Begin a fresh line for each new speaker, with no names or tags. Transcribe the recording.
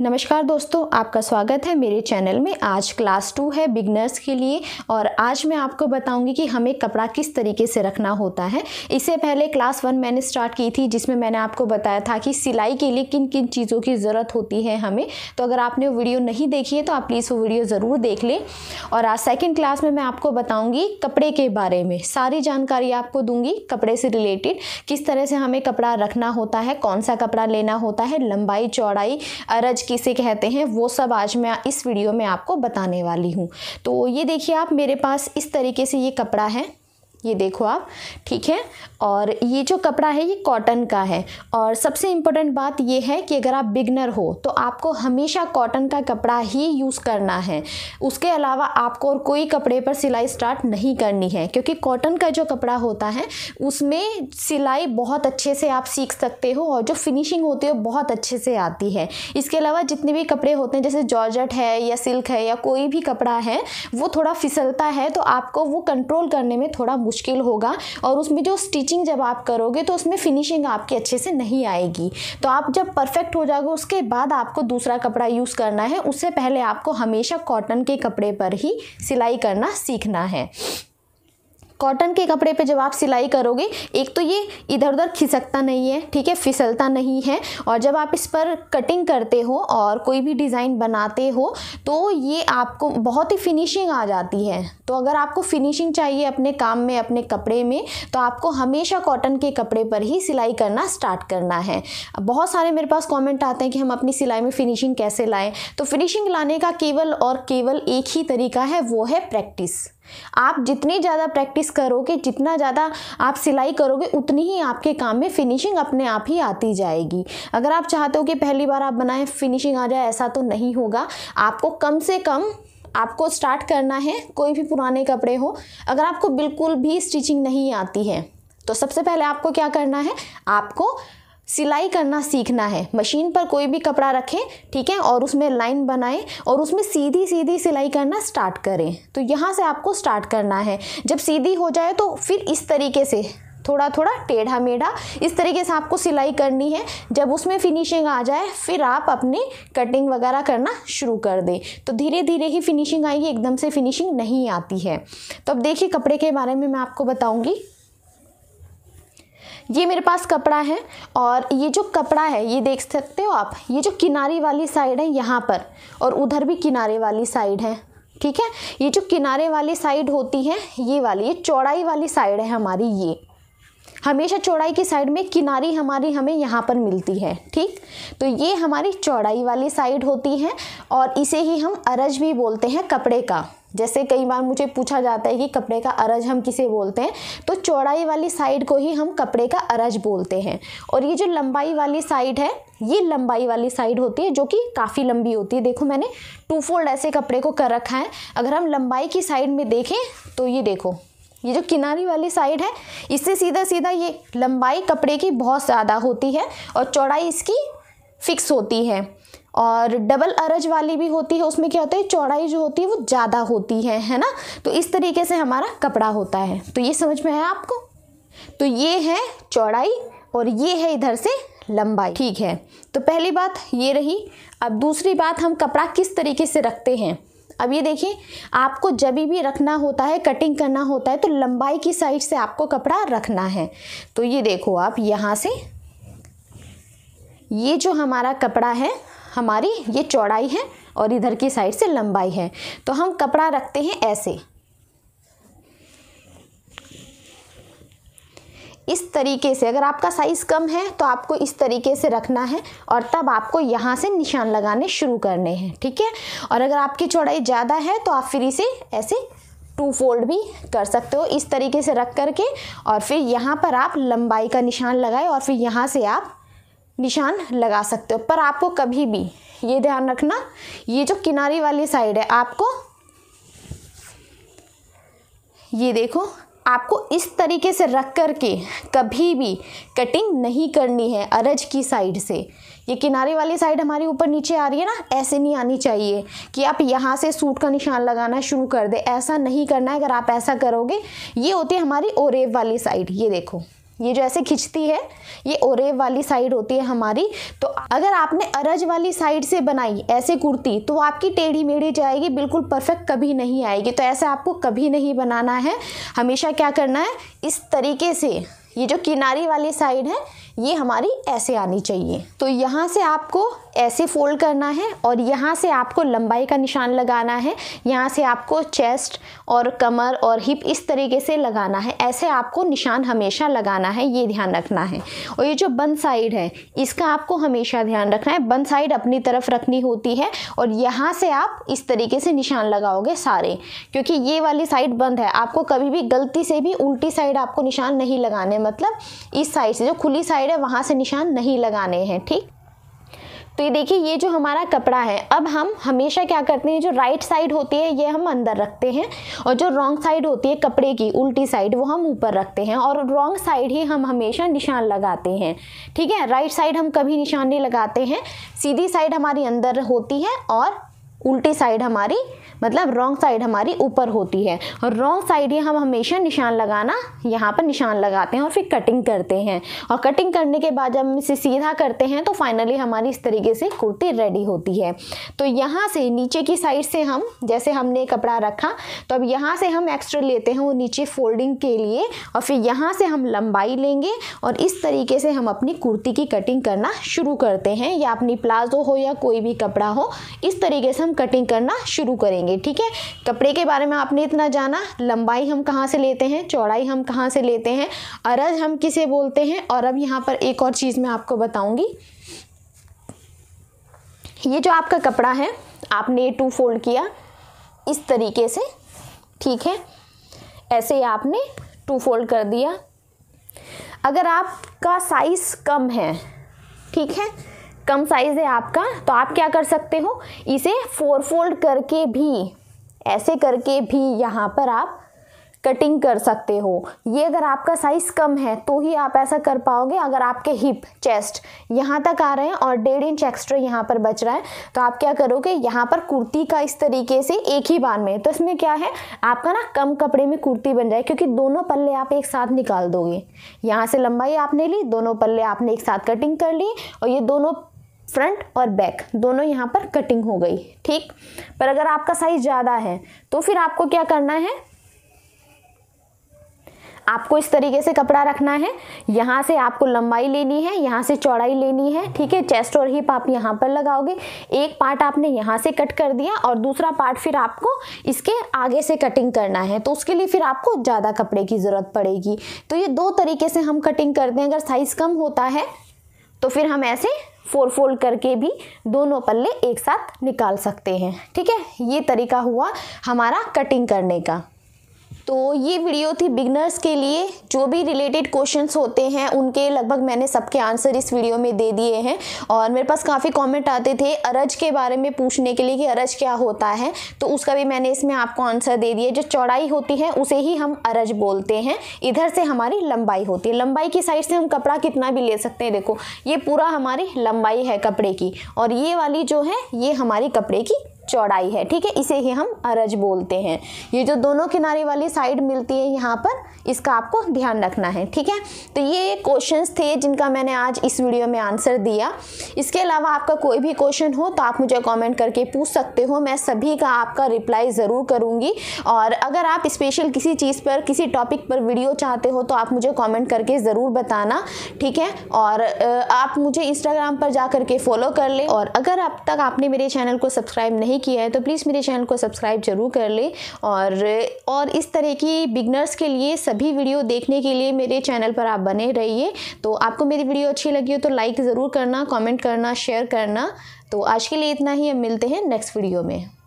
नमस्कार दोस्तों आपका स्वागत है मेरे चैनल में आज क्लास टू है बिगनर्स के लिए और आज मैं आपको बताऊंगी कि हमें कपड़ा किस तरीके से रखना होता है इससे पहले क्लास वन मैंने स्टार्ट की थी जिसमें मैंने आपको बताया था कि सिलाई के लिए किन किन चीज़ों की ज़रूरत होती है हमें तो अगर आपने वो वीडियो नहीं देखी है तो आप प्लीज़ वो वीडियो ज़रूर देख लें और आज सेकेंड क्लास में मैं आपको बताऊँगी कपड़े के बारे में सारी जानकारी आपको दूँगी कपड़े से रिलेटेड किस तरह से हमें कपड़ा रखना होता है कौन सा कपड़ा लेना होता है लंबाई चौड़ाई अरज किसे कहते हैं वो सब आज मैं इस वीडियो में आपको बताने वाली हूँ तो ये देखिए आप मेरे पास इस तरीके से ये कपड़ा है ये देखो आप ठीक है और ये जो कपड़ा है ये कॉटन का है और सबसे इम्पोर्टेंट बात ये है कि अगर आप बिगनर हो तो आपको हमेशा कॉटन का कपड़ा ही यूज़ करना है उसके अलावा आपको और कोई कपड़े पर सिलाई स्टार्ट नहीं करनी है क्योंकि कॉटन का जो कपड़ा होता है उसमें सिलाई बहुत अच्छे से आप सीख सकते हो और जो फिनिशिंग होती है बहुत अच्छे से आती है इसके अलावा जितने भी कपड़े होते हैं जैसे जॉर्जट है या सिल्क है या कोई भी कपड़ा है वो थोड़ा फिसलता है तो आपको वो कंट्रोल करने में थोड़ा मुश्किल होगा और उसमें जो स्टिचिंग जब आप करोगे तो उसमें फिनिशिंग आपकी अच्छे से नहीं आएगी तो आप जब परफेक्ट हो जाओगे उसके बाद आपको दूसरा कपड़ा यूज़ करना है उससे पहले आपको हमेशा कॉटन के कपड़े पर ही सिलाई करना सीखना है कॉटन के कपड़े पे जब आप सिलाई करोगे एक तो ये इधर उधर खिसकता नहीं है ठीक है फिसलता नहीं है और जब आप इस पर कटिंग करते हो और कोई भी डिज़ाइन बनाते हो तो ये आपको बहुत ही फिनिशिंग आ जाती है तो अगर आपको फिनिशिंग चाहिए अपने काम में अपने कपड़े में तो आपको हमेशा कॉटन के कपड़े पर ही सिलाई करना स्टार्ट करना है बहुत सारे मेरे पास कॉमेंट आते हैं कि हम अपनी सिलाई में फिनिशिंग कैसे लाएँ तो फिनिशिंग लाने का केवल और केवल एक ही तरीका है वो है प्रैक्टिस आप जितनी ज़्यादा प्रैक्टिस करोगे जितना ज़्यादा आप सिलाई करोगे उतनी ही आपके काम में फिनिशिंग अपने आप ही आती जाएगी अगर आप चाहते हो कि पहली बार आप बनाएं फिनिशिंग आ जाए ऐसा तो नहीं होगा आपको कम से कम आपको स्टार्ट करना है कोई भी पुराने कपड़े हो अगर आपको बिल्कुल भी स्टिचिंग नहीं आती है तो सबसे पहले आपको क्या करना है आपको सिलाई करना सीखना है मशीन पर कोई भी कपड़ा रखें ठीक है और उसमें लाइन बनाएं और उसमें सीधी सीधी सिलाई करना स्टार्ट करें तो यहाँ से आपको स्टार्ट करना है जब सीधी हो जाए तो फिर इस तरीके से थोड़ा थोड़ा टेढ़ा मेढ़ा इस तरीके से आपको सिलाई करनी है जब उसमें फिनिशिंग आ जाए फिर आप अपने कटिंग वगैरह करना शुरू कर दें तो धीरे धीरे ही फिनिशिंग आएगी एकदम से फिनिशिंग नहीं आती है तो अब देखिए कपड़े के बारे में मैं आपको बताऊँगी ये मेरे पास कपड़ा है और ये जो कपड़ा है ये देख सकते हो आप ये जो किनारे वाली साइड है यहाँ पर और उधर भी किनारे वाली साइड है ठीक है ये जो किनारे वाली साइड होती है ये वाली ये चौड़ाई वाली साइड है हमारी ये हमेशा चौड़ाई की साइड में किनारी हमारी हमें यहाँ पर मिलती है ठीक तो ये हमारी चौड़ाई वाली साइड होती है और इसे ही हम अरज भी बोलते हैं कपड़े का जैसे कई बार मुझे पूछा जाता है कि कपड़े का अरज हम किसे बोलते हैं तो चौड़ाई वाली साइड को ही हम कपड़े का अरज बोलते हैं और ये जो लंबाई वाली साइड है ये लंबाई वाली साइड होती है जो कि काफ़ी लंबी होती है देखो मैंने टू फोल्ड ऐसे कपड़े को कर रखा है अगर हम लंबाई की साइड में देखें तो ये देखो ये जो किनारी वाली साइड है इससे सीधा सीधा ये लंबाई कपड़े की बहुत ज़्यादा होती है और चौड़ाई इसकी फिक्स होती है और डबल अरज वाली भी होती है उसमें क्या होता है चौड़ाई जो होती है वो ज़्यादा होती है है ना तो इस तरीके से हमारा कपड़ा होता है तो ये समझ में आया आपको तो ये है चौड़ाई और ये है इधर से लंबाई ठीक है तो पहली बात ये रही अब दूसरी बात हम कपड़ा किस तरीके से रखते हैं अब ये देखिए आपको जब भी रखना होता है कटिंग करना होता है तो लंबाई की साइड से आपको कपड़ा रखना है तो ये देखो आप यहाँ से ये जो हमारा कपड़ा है हमारी ये चौड़ाई है और इधर की साइड से लंबाई है तो हम कपड़ा रखते हैं ऐसे इस तरीके से अगर आपका साइज़ कम है तो आपको इस तरीके से रखना है और तब आपको यहाँ से निशान लगाने शुरू करने हैं ठीक है और अगर आपकी चौड़ाई ज़्यादा है तो आप फिर इसे ऐसे टू फोल्ड भी कर सकते हो इस तरीके से रख करके और फिर यहाँ पर आप लंबाई का निशान लगाए और फिर यहाँ से आप निशान लगा सकते हो पर आपको कभी भी ये ध्यान रखना ये जो किनारी वाली साइड है आपको ये देखो आपको इस तरीके से रख कर के कभी भी कटिंग नहीं करनी है अरज की साइड से ये किनारे वाली साइड हमारी ऊपर नीचे आ रही है ना ऐसे नहीं आनी चाहिए कि आप यहाँ से सूट का निशान लगाना शुरू कर दे ऐसा नहीं करना है अगर आप ऐसा करोगे ये होती है हमारी ओरेव वाली साइड ये देखो ये जो ऐसे खिंचती है ये ओरेव वाली साइड होती है हमारी तो अगर आपने अरज वाली साइड से बनाई ऐसे कुर्ती तो आपकी टेढ़ी मेढ़ी जाएगी बिल्कुल परफेक्ट कभी नहीं आएगी तो ऐसे आपको कभी नहीं बनाना है हमेशा क्या करना है इस तरीके से ये जो किनारी वाली साइड है ये हमारी ऐसे आनी चाहिए तो यहाँ से आपको ऐसे फोल्ड करना है और यहाँ से आपको लंबाई का निशान लगाना है यहाँ से आपको चेस्ट और कमर और हिप इस तरीके से लगाना है ऐसे आपको निशान हमेशा लगाना है ये ध्यान रखना है और ये जो बंद साइड है इसका आपको हमेशा ध्यान रखना है बंद साइड अपनी तरफ रखनी होती है और यहाँ से आप इस तरीके से निशान लगाओगे सारे क्योंकि ये वाली साइड बंद है आपको कभी भी गलती से भी उल्टी साइड आपको निशान नहीं लगाने मतलब इस साइड से जो खुली साइड है वहाँ से निशान नहीं लगाने हैं ठीक तो ये देखिए ये जो हमारा कपड़ा है अब हम हमेशा क्या करते हैं जो राइट साइड होती है ये हम अंदर रखते हैं और जो रॉन्ग साइड होती है कपड़े की उल्टी साइड वो हम ऊपर रखते हैं और रॉन्ग साइड ही हम हमेशा निशान लगाते हैं ठीक है राइट साइड हम कभी निशान नहीं लगाते हैं सीधी साइड हमारी अंदर होती है और उल्टी साइड हमारी मतलब रॉन्ग साइड हमारी ऊपर होती है और रॉन्ग साइड ही हम हमेशा निशान लगाना यहाँ पर निशान लगाते हैं और फिर कटिंग करते हैं और कटिंग करने के बाद जब हम इसे सीधा करते हैं तो फाइनली हमारी इस तरीके से कुर्ती रेडी होती है तो यहाँ से नीचे की साइड से हम जैसे हमने कपड़ा रखा तो अब यहाँ से हम एक्स्ट्रा लेते हैं वो नीचे फोल्डिंग के लिए और फिर यहाँ से हम लंबाई लेंगे और इस तरीके से हम अपनी कुर्ती की कटिंग करना शुरू करते हैं या अपनी प्लाजो हो या कोई भी कपड़ा हो इस तरीके से हम कटिंग करना शुरू करेंगे करेंगे ठीक है कपड़े के बारे में आपने इतना जाना लंबाई हम कहाँ से लेते हैं चौड़ाई हम कहाँ से लेते हैं अरज हम किसे बोलते हैं और अब यहाँ पर एक और चीज़ मैं आपको बताऊँगी ये जो आपका कपड़ा है आपने टू फोल्ड किया इस तरीके से ठीक है ऐसे ही आपने टू फोल्ड कर दिया अगर आपका साइज़ कम है ठीक है कम साइज़ है आपका तो आप क्या कर सकते हो इसे फोर फोल्ड करके भी ऐसे करके भी यहाँ पर आप कटिंग कर सकते हो ये अगर आपका साइज़ कम है तो ही आप ऐसा कर पाओगे अगर आपके हिप चेस्ट यहाँ तक आ रहे हैं और डेढ़ इंच एक्स्ट्रा यहाँ पर बच रहा है तो आप क्या करोगे यहाँ पर कुर्ती का इस तरीके से एक ही बार में तो इसमें क्या है आपका ना कम कपड़े में कुर्ती बन जाए क्योंकि दोनों पल्ले आप एक साथ निकाल दोगे यहाँ से लंबाई आपने ली दोनों पल्ले आपने एक साथ कटिंग कर ली और ये दोनों फ्रंट और बैक दोनों यहाँ पर कटिंग हो गई ठीक पर अगर आपका साइज ज़्यादा है तो फिर आपको क्या करना है आपको इस तरीके से कपड़ा रखना है यहाँ से आपको लंबाई लेनी है यहाँ से चौड़ाई लेनी है ठीक है चेस्ट और हिप आप यहाँ पर लगाओगे एक पार्ट आपने यहाँ से कट कर दिया और दूसरा पार्ट फिर आपको इसके आगे से कटिंग करना है तो उसके लिए फिर आपको ज़्यादा कपड़े की ज़रूरत पड़ेगी तो ये दो तरीके से हम कटिंग करते हैं अगर साइज़ कम होता है तो फिर हम ऐसे फोर फोल्ड करके भी दोनों पल्ले एक साथ निकाल सकते हैं ठीक है ये तरीका हुआ हमारा कटिंग करने का तो ये वीडियो थी बिगनर्स के लिए जो भी रिलेटेड क्वेश्चंस होते हैं उनके लगभग मैंने सबके आंसर इस वीडियो में दे दिए हैं और मेरे पास काफ़ी कमेंट आते थे अरज के बारे में पूछने के लिए कि अरज क्या होता है तो उसका भी मैंने इसमें आपको आंसर दे दिया जो चौड़ाई होती है उसे ही हम अरज बोलते हैं इधर से हमारी लंबाई होती है लंबाई की साइड से हम कपड़ा कितना भी ले सकते हैं देखो ये पूरा हमारी लंबाई है कपड़े की और ये वाली जो है ये हमारी कपड़े की चौड़ाई है ठीक है इसे ही हम अरज बोलते हैं ये जो दोनों किनारे वाली साइड मिलती है यहाँ पर इसका आपको ध्यान रखना है ठीक है तो ये क्वेश्चन थे जिनका मैंने आज इस वीडियो में आंसर दिया इसके अलावा आपका कोई भी क्वेश्चन हो तो आप मुझे कमेंट करके पूछ सकते हो मैं सभी का आपका रिप्लाई ज़रूर करूँगी और अगर आप स्पेशल किसी चीज़ पर किसी टॉपिक पर वीडियो चाहते हो तो आप मुझे कॉमेंट करके ज़रूर बताना ठीक है और आप मुझे इंस्टाग्राम पर जा करके फॉलो कर लें और अगर अब तक आपने मेरे चैनल को सब्सक्राइब नहीं नहीं किया है तो प्लीज़ मेरे चैनल को सब्सक्राइब जरूर कर ले और और इस तरह की बिगनर्स के लिए सभी वीडियो देखने के लिए मेरे चैनल पर आप बने रहिए तो आपको मेरी वीडियो अच्छी लगी हो तो लाइक ज़रूर करना कॉमेंट करना शेयर करना तो आज के लिए इतना ही हम मिलते हैं नेक्स्ट वीडियो में